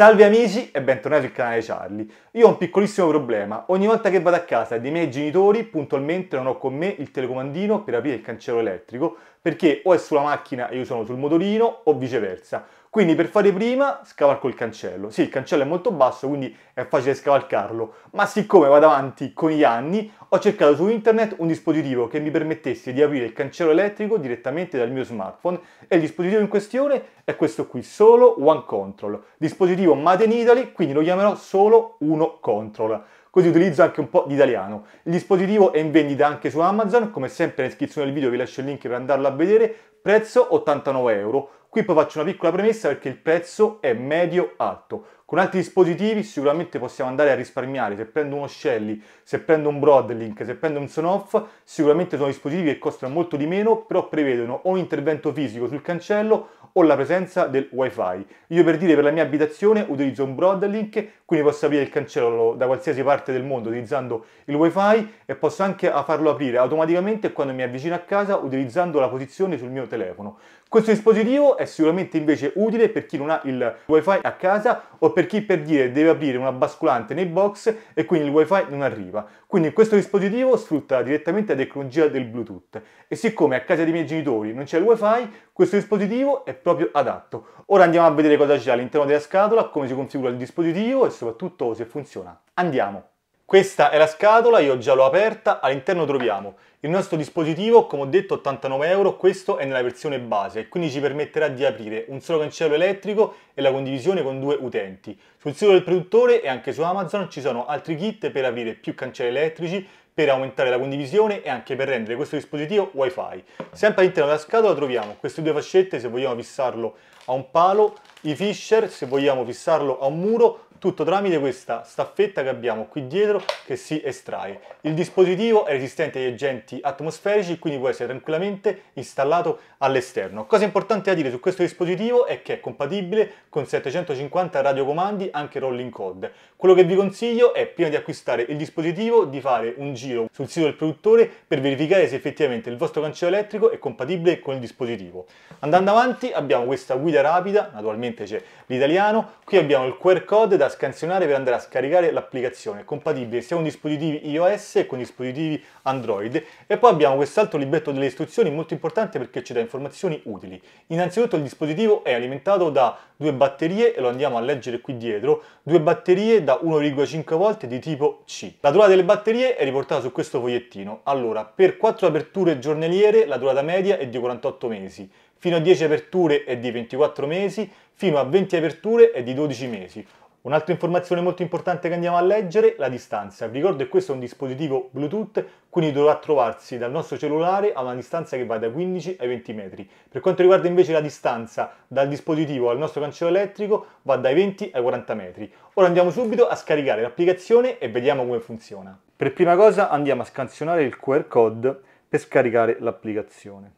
Salve amici e bentornati sul canale Charlie. Io ho un piccolissimo problema. Ogni volta che vado a casa dei miei genitori, puntualmente non ho con me il telecomandino per aprire il cancello elettrico perché o è sulla macchina e io sono sul motorino o viceversa. Quindi per fare prima scavalco il cancello. Sì, il cancello è molto basso, quindi è facile scavalcarlo, ma siccome vado avanti con gli anni, ho cercato su internet un dispositivo che mi permettesse di aprire il cancello elettrico direttamente dal mio smartphone e il dispositivo in questione è questo qui, solo One Control. Dispositivo Made in Italy, quindi lo chiamerò solo Uno Control così utilizzo anche un po' di italiano. Il dispositivo è in vendita anche su Amazon, come sempre in descrizione del video vi lascio il link per andarlo a vedere, prezzo 89 euro. Qui poi faccio una piccola premessa perché il prezzo è medio-alto. Con altri dispositivi sicuramente possiamo andare a risparmiare, se prendo uno Shelly, se prendo un Broadlink, se prendo un Sonoff, sicuramente sono dispositivi che costano molto di meno, però prevedono o un intervento fisico sul cancello o la presenza del wifi. Io per dire per la mia abitazione utilizzo un Broadlink, quindi posso aprire il cancello da qualsiasi parte del mondo utilizzando il wifi e posso anche farlo aprire automaticamente quando mi avvicino a casa utilizzando la posizione sul mio telefono. Questo dispositivo è sicuramente invece utile per chi non ha il wifi a casa o per chi per dire deve aprire una basculante nei box e quindi il wifi non arriva. Quindi questo dispositivo sfrutta direttamente la tecnologia del Bluetooth e siccome a casa dei miei genitori non c'è il wifi, questo dispositivo è proprio adatto. Ora andiamo a vedere cosa c'è all'interno della scatola, come si configura il dispositivo e soprattutto se funziona. Andiamo! Questa è la scatola, io già l'ho aperta, all'interno troviamo il nostro dispositivo, come ho detto 89 euro, questo è nella versione base, quindi ci permetterà di aprire un solo cancello elettrico e la condivisione con due utenti. Sul sito del produttore e anche su Amazon ci sono altri kit per aprire più cancelli elettrici, per aumentare la condivisione e anche per rendere questo dispositivo wifi. Sempre all'interno della scatola troviamo queste due fascette se vogliamo fissarlo a un palo, i fisher se vogliamo fissarlo a un muro, tutto tramite questa staffetta che abbiamo qui dietro che si estrae. Il dispositivo è resistente agli agenti atmosferici, quindi può essere tranquillamente installato all'esterno. Cosa importante da dire su questo dispositivo è che è compatibile con 750 radiocomandi, anche rolling code. Quello che vi consiglio è, prima di acquistare il dispositivo, di fare un giro sul sito del produttore per verificare se effettivamente il vostro cancello elettrico è compatibile con il dispositivo. Andando avanti abbiamo questa guida rapida, naturalmente c'è l'italiano, qui abbiamo il QR code da da scansionare per andare a scaricare l'applicazione, è compatibile sia con dispositivi iOS che con dispositivi Android. E poi abbiamo quest'altro libretto delle istruzioni molto importante perché ci dà informazioni utili. Innanzitutto il dispositivo è alimentato da due batterie, e lo andiamo a leggere qui dietro, due batterie da 1,5 volt di tipo C. La durata delle batterie è riportata su questo fogliettino. Allora, per 4 aperture giornaliere la durata media è di 48 mesi, fino a 10 aperture è di 24 mesi, fino a 20 aperture è di 12 mesi. Un'altra informazione molto importante che andiamo a leggere è la distanza. Vi ricordo che questo è un dispositivo Bluetooth, quindi dovrà trovarsi dal nostro cellulare a una distanza che va da 15 ai 20 metri. Per quanto riguarda invece la distanza dal dispositivo al nostro cancello elettrico, va dai 20 ai 40 metri. Ora andiamo subito a scaricare l'applicazione e vediamo come funziona. Per prima cosa andiamo a scansionare il QR code per scaricare l'applicazione.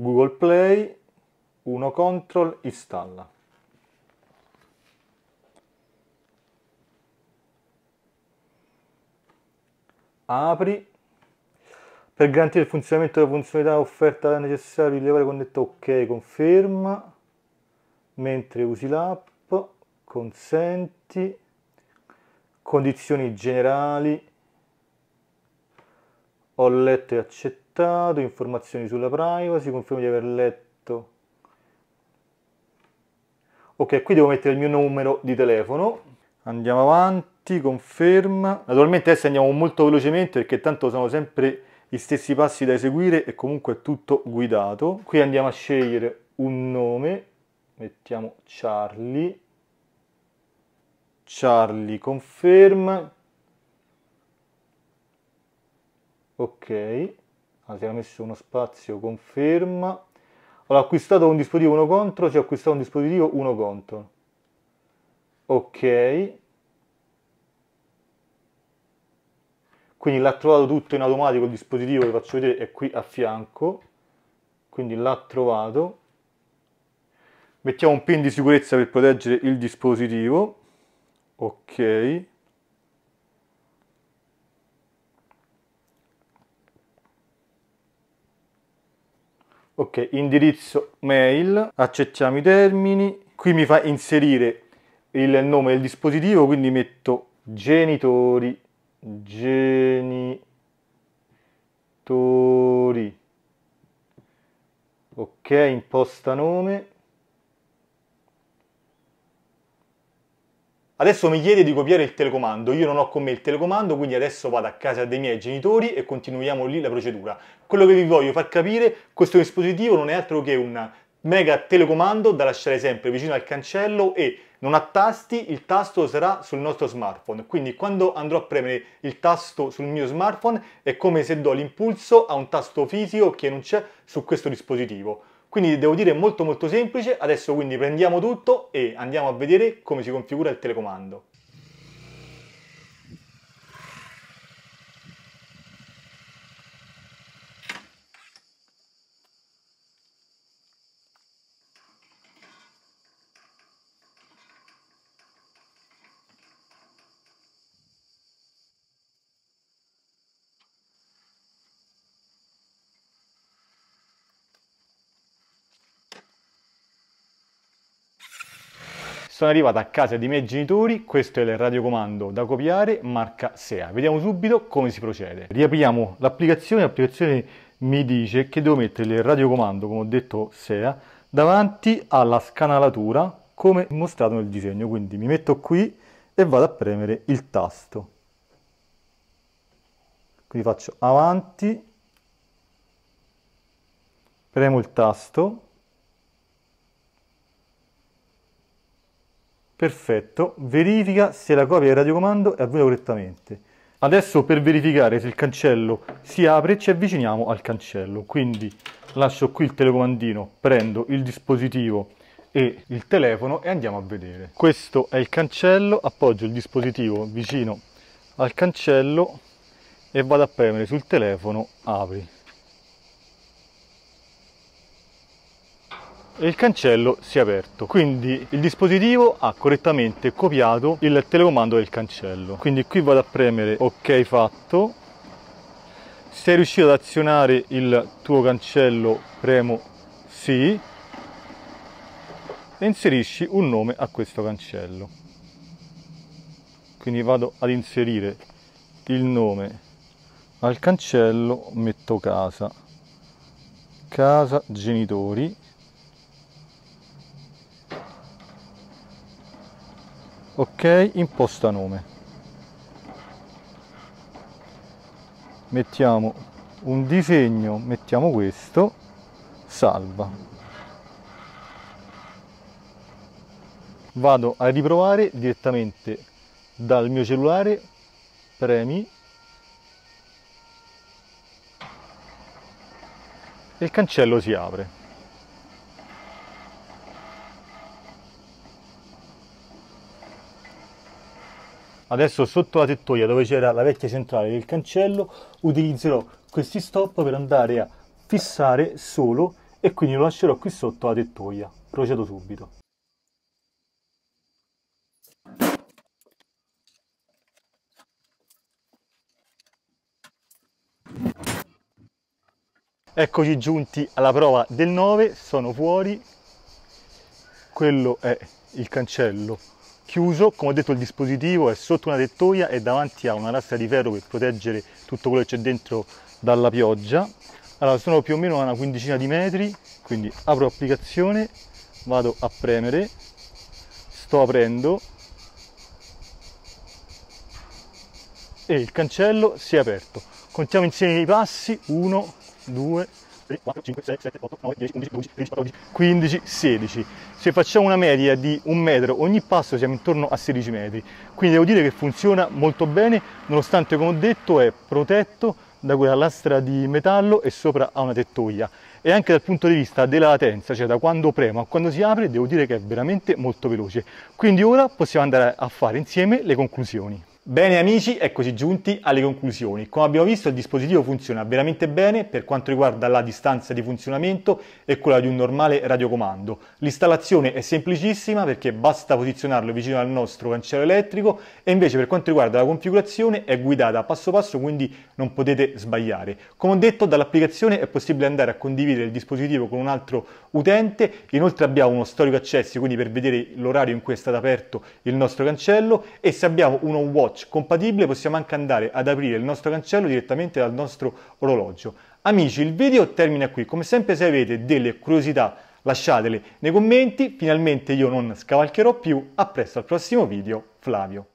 Google Play, 1 Control, installa. Apri. Per garantire il funzionamento della funzionalità offerta è necessario rilevare con detta ok, conferma, mentre usi l'app, consenti, condizioni generali, ho letto e accettato progettato, informazioni sulla privacy, confermo di aver letto. Ok, qui devo mettere il mio numero di telefono. Andiamo avanti, conferma. Naturalmente adesso andiamo molto velocemente perché tanto sono sempre gli stessi passi da eseguire e comunque è tutto guidato. Qui andiamo a scegliere un nome, mettiamo Charlie. Charlie conferma, ok si era messo uno spazio conferma allora, ho acquistato un dispositivo 1 contro, si è acquistato un dispositivo 1 contro. Ok. Quindi l'ha trovato tutto in automatico il dispositivo, vi faccio vedere, è qui a fianco. Quindi l'ha trovato. Mettiamo un pin di sicurezza per proteggere il dispositivo. Ok. ok indirizzo mail accettiamo i termini qui mi fa inserire il nome del dispositivo quindi metto genitori genitori ok imposta nome Adesso mi chiede di copiare il telecomando, io non ho con me il telecomando, quindi adesso vado a casa dei miei genitori e continuiamo lì la procedura. Quello che vi voglio far capire, questo dispositivo non è altro che un mega telecomando da lasciare sempre vicino al cancello e non ha tasti, il tasto sarà sul nostro smartphone. Quindi quando andrò a premere il tasto sul mio smartphone è come se do l'impulso a un tasto fisico che non c'è su questo dispositivo. Quindi devo dire molto molto semplice, adesso quindi prendiamo tutto e andiamo a vedere come si configura il telecomando. Sono arrivato a casa dei miei genitori, questo è il radiocomando da copiare, marca SEA. Vediamo subito come si procede. Riapriamo l'applicazione, l'applicazione mi dice che devo mettere il radiocomando, come ho detto SEA, davanti alla scanalatura come mostrato nel disegno. Quindi mi metto qui e vado a premere il tasto. Quindi faccio avanti, premo il tasto Perfetto, verifica se la copia del radiocomando è avvenuta correttamente. Adesso per verificare se il cancello si apre ci avviciniamo al cancello, quindi lascio qui il telecomandino, prendo il dispositivo e il telefono e andiamo a vedere. Questo è il cancello, appoggio il dispositivo vicino al cancello e vado a premere sul telefono apri. e il cancello si è aperto. Quindi il dispositivo ha correttamente copiato il telecomando del cancello. Quindi qui vado a premere ok fatto. Sei riuscito ad azionare il tuo cancello, premo sì e inserisci un nome a questo cancello. Quindi vado ad inserire il nome al cancello, metto casa, casa genitori ok imposta nome mettiamo un disegno mettiamo questo salva vado a riprovare direttamente dal mio cellulare premi e il cancello si apre adesso sotto la tettoia dove c'era la vecchia centrale del cancello utilizzerò questi stop per andare a fissare solo e quindi lo lascerò qui sotto la tettoia procedo subito Eccoci giunti alla prova del 9, sono fuori, quello è il cancello chiuso, come ho detto il dispositivo è sotto una tettoia e davanti a una lastra di ferro per proteggere tutto quello che c'è dentro dalla pioggia. Allora sono più o meno a una quindicina di metri, quindi apro applicazione, vado a premere, sto aprendo e il cancello si è aperto. Contiamo insieme i passi, 1, 2, 3. 3, 4, 5, 6, 7, 8, 9, 10, 11, 12, 13, 14, 15, 16. Se facciamo una media di un metro ogni passo siamo intorno a 16 metri. Quindi devo dire che funziona molto bene, nonostante come ho detto è protetto da quella lastra di metallo e sopra ha una tettoia. E anche dal punto di vista della latenza, cioè da quando premo a quando si apre, devo dire che è veramente molto veloce. Quindi ora possiamo andare a fare insieme le conclusioni. Bene amici, eccoci giunti alle conclusioni. Come abbiamo visto il dispositivo funziona veramente bene per quanto riguarda la distanza di funzionamento e quella di un normale radiocomando. L'installazione è semplicissima perché basta posizionarlo vicino al nostro cancello elettrico e invece per quanto riguarda la configurazione è guidata passo passo quindi non potete sbagliare. Come ho detto dall'applicazione è possibile andare a condividere il dispositivo con un altro utente, inoltre abbiamo uno storico accesso quindi per vedere l'orario in cui è stato aperto il nostro cancello e se abbiamo uno watch watch compatibile possiamo anche andare ad aprire il nostro cancello direttamente dal nostro orologio. Amici, il video termina qui. Come sempre se avete delle curiosità lasciatele nei commenti, finalmente io non scavalcherò più. A presto al prossimo video, Flavio.